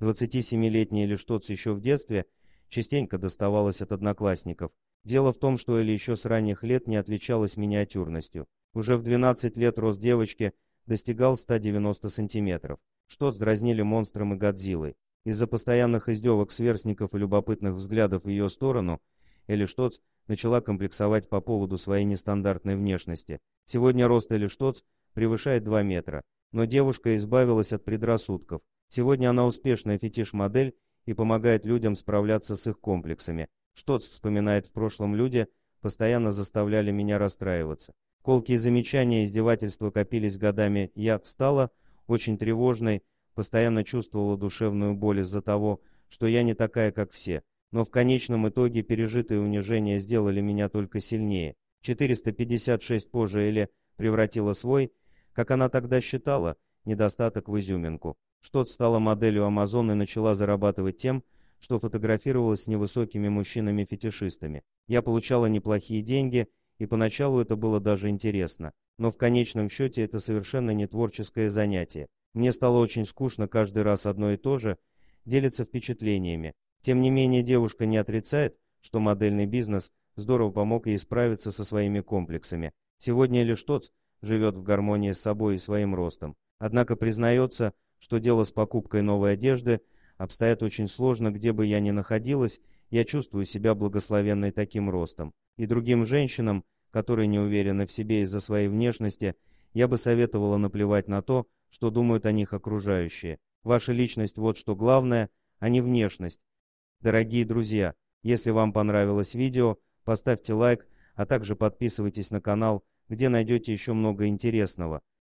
27-летняя Лиштоц еще в детстве частенько доставалась от одноклассников. Дело в том, что Эли еще с ранних лет не отличалась миниатюрностью. Уже в 12 лет рост девочки достигал 190 сантиметров, что сдразнили монстром и Годзиллой. Из-за постоянных издевок сверстников и любопытных взглядов в ее сторону, Эли Штоц начала комплексовать по поводу своей нестандартной внешности. Сегодня рост Эли Штоц превышает 2 метра, но девушка избавилась от предрассудков, Сегодня она успешная фетиш-модель и помогает людям справляться с их комплексами. Штоц вспоминает в прошлом люди, постоянно заставляли меня расстраиваться. Колки и замечания издевательства копились годами. Я стала очень тревожной, постоянно чувствовала душевную боль из-за того, что я не такая, как все. Но в конечном итоге пережитые унижения сделали меня только сильнее. 456 позже Эле превратила свой, как она тогда считала, недостаток в изюминку. Штот стала моделью Амазон и начала зарабатывать тем, что фотографировалась с невысокими мужчинами-фетишистами. Я получала неплохие деньги, и поначалу это было даже интересно. Но в конечном счете это совершенно не творческое занятие. Мне стало очень скучно каждый раз одно и то же, делиться впечатлениями. Тем не менее, девушка не отрицает, что модельный бизнес здорово помог ей справиться со своими комплексами. Сегодня Элиштоц живет в гармонии с собой и своим ростом. Однако признается, что дело с покупкой новой одежды обстоят очень сложно, где бы я ни находилась, я чувствую себя благословенной таким ростом. И другим женщинам, которые не уверены в себе из-за своей внешности, я бы советовала наплевать на то, что думают о них окружающие. Ваша личность вот что главное, а не внешность. Дорогие друзья, если вам понравилось видео, поставьте лайк, а также подписывайтесь на канал, где найдете еще много интересного.